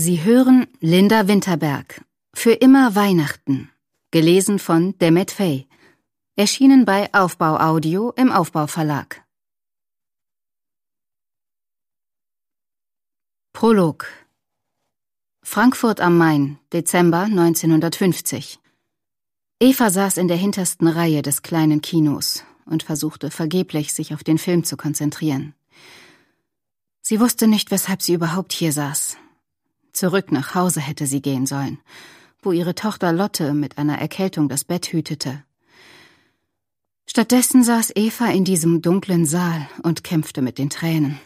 Sie hören Linda Winterberg. Für immer Weihnachten. Gelesen von Demet Fay. Erschienen bei Aufbau Audio im Aufbau Verlag. Prolog. Frankfurt am Main, Dezember 1950. Eva saß in der hintersten Reihe des kleinen Kinos und versuchte vergeblich, sich auf den Film zu konzentrieren. Sie wusste nicht, weshalb sie überhaupt hier saß Zurück nach Hause hätte sie gehen sollen, wo ihre Tochter Lotte mit einer Erkältung das Bett hütete. Stattdessen saß Eva in diesem dunklen Saal und kämpfte mit den Tränen.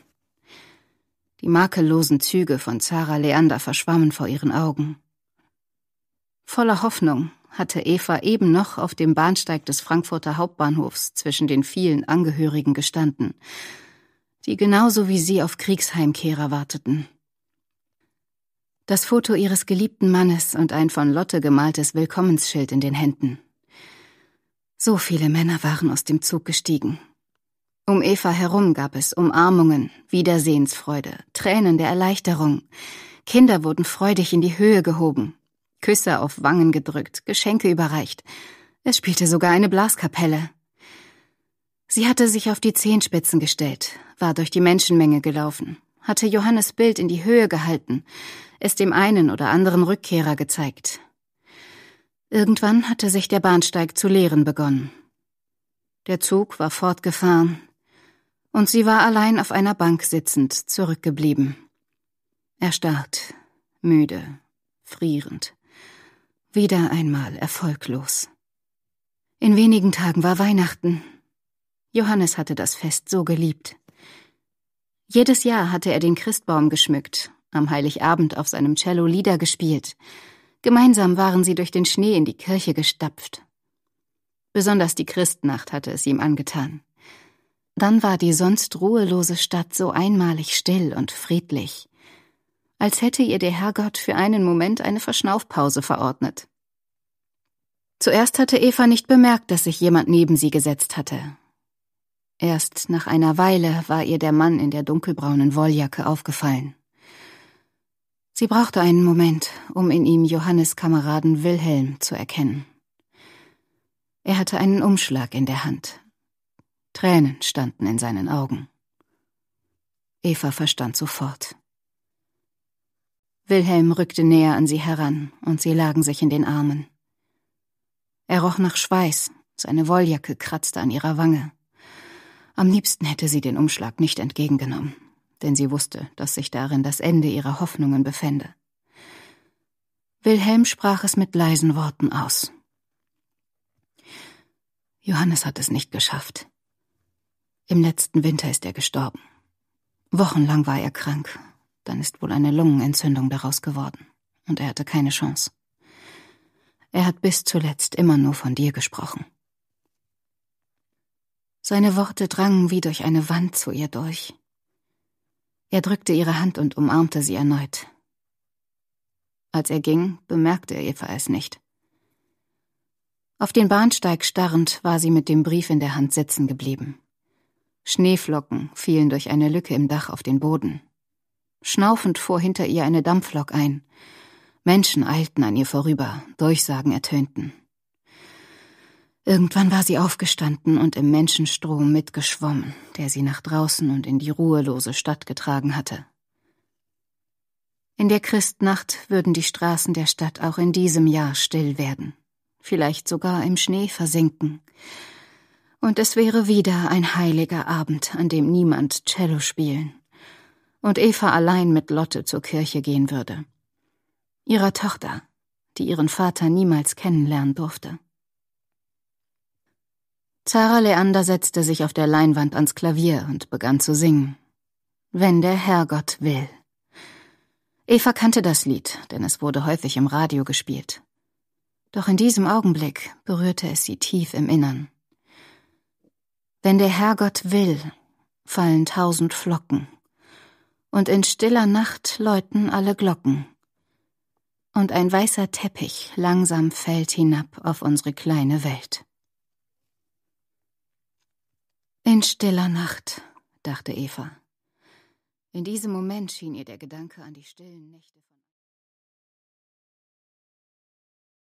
Die makellosen Züge von Zara Leander verschwammen vor ihren Augen. Voller Hoffnung hatte Eva eben noch auf dem Bahnsteig des Frankfurter Hauptbahnhofs zwischen den vielen Angehörigen gestanden, die genauso wie sie auf Kriegsheimkehrer warteten das Foto ihres geliebten Mannes und ein von Lotte gemaltes Willkommensschild in den Händen. So viele Männer waren aus dem Zug gestiegen. Um Eva herum gab es Umarmungen, Wiedersehensfreude, Tränen der Erleichterung. Kinder wurden freudig in die Höhe gehoben, Küsse auf Wangen gedrückt, Geschenke überreicht. Es spielte sogar eine Blaskapelle. Sie hatte sich auf die Zehenspitzen gestellt, war durch die Menschenmenge gelaufen, hatte Johannes Bild in die Höhe gehalten, es dem einen oder anderen Rückkehrer gezeigt. Irgendwann hatte sich der Bahnsteig zu leeren begonnen. Der Zug war fortgefahren, und sie war allein auf einer Bank sitzend zurückgeblieben. Erstarrt, müde, frierend. Wieder einmal erfolglos. In wenigen Tagen war Weihnachten. Johannes hatte das Fest so geliebt. Jedes Jahr hatte er den Christbaum geschmückt, am Heiligabend auf seinem Cello Lieder gespielt. Gemeinsam waren sie durch den Schnee in die Kirche gestapft. Besonders die Christnacht hatte es ihm angetan. Dann war die sonst ruhelose Stadt so einmalig still und friedlich, als hätte ihr der Herrgott für einen Moment eine Verschnaufpause verordnet. Zuerst hatte Eva nicht bemerkt, dass sich jemand neben sie gesetzt hatte, Erst nach einer Weile war ihr der Mann in der dunkelbraunen Wolljacke aufgefallen. Sie brauchte einen Moment, um in ihm Johannes Kameraden Wilhelm zu erkennen. Er hatte einen Umschlag in der Hand. Tränen standen in seinen Augen. Eva verstand sofort. Wilhelm rückte näher an sie heran, und sie lagen sich in den Armen. Er roch nach Schweiß, seine Wolljacke kratzte an ihrer Wange. Am liebsten hätte sie den Umschlag nicht entgegengenommen, denn sie wusste, dass sich darin das Ende ihrer Hoffnungen befände. Wilhelm sprach es mit leisen Worten aus. Johannes hat es nicht geschafft. Im letzten Winter ist er gestorben. Wochenlang war er krank, dann ist wohl eine Lungenentzündung daraus geworden, und er hatte keine Chance. Er hat bis zuletzt immer nur von dir gesprochen. Seine Worte drangen wie durch eine Wand zu ihr durch. Er drückte ihre Hand und umarmte sie erneut. Als er ging, bemerkte Eva es nicht. Auf den Bahnsteig starrend war sie mit dem Brief in der Hand sitzen geblieben. Schneeflocken fielen durch eine Lücke im Dach auf den Boden. Schnaufend fuhr hinter ihr eine Dampflok ein. Menschen eilten an ihr vorüber, Durchsagen ertönten. Irgendwann war sie aufgestanden und im Menschenstrom mitgeschwommen, der sie nach draußen und in die ruhelose Stadt getragen hatte. In der Christnacht würden die Straßen der Stadt auch in diesem Jahr still werden, vielleicht sogar im Schnee versinken. Und es wäre wieder ein heiliger Abend, an dem niemand Cello spielen und Eva allein mit Lotte zur Kirche gehen würde. Ihrer Tochter, die ihren Vater niemals kennenlernen durfte. Zara Leander setzte sich auf der Leinwand ans Klavier und begann zu singen. Wenn der Herrgott will. Eva kannte das Lied, denn es wurde häufig im Radio gespielt. Doch in diesem Augenblick berührte es sie tief im Innern. Wenn der Herrgott will, fallen tausend Flocken, und in stiller Nacht läuten alle Glocken, und ein weißer Teppich langsam fällt hinab auf unsere kleine Welt. In stiller Nacht, dachte Eva. In diesem Moment schien ihr der Gedanke an die stillen Nächte.